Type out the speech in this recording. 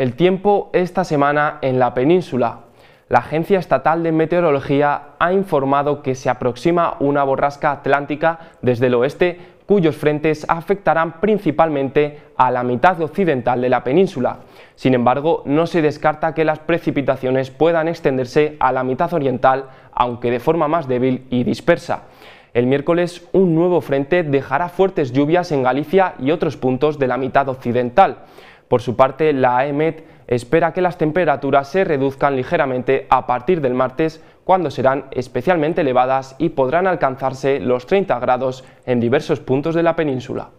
el tiempo esta semana en la península. La Agencia Estatal de Meteorología ha informado que se aproxima una borrasca atlántica desde el oeste cuyos frentes afectarán principalmente a la mitad occidental de la península. Sin embargo, no se descarta que las precipitaciones puedan extenderse a la mitad oriental, aunque de forma más débil y dispersa. El miércoles un nuevo frente dejará fuertes lluvias en Galicia y otros puntos de la mitad occidental. Por su parte, la AEMET espera que las temperaturas se reduzcan ligeramente a partir del martes, cuando serán especialmente elevadas y podrán alcanzarse los 30 grados en diversos puntos de la península.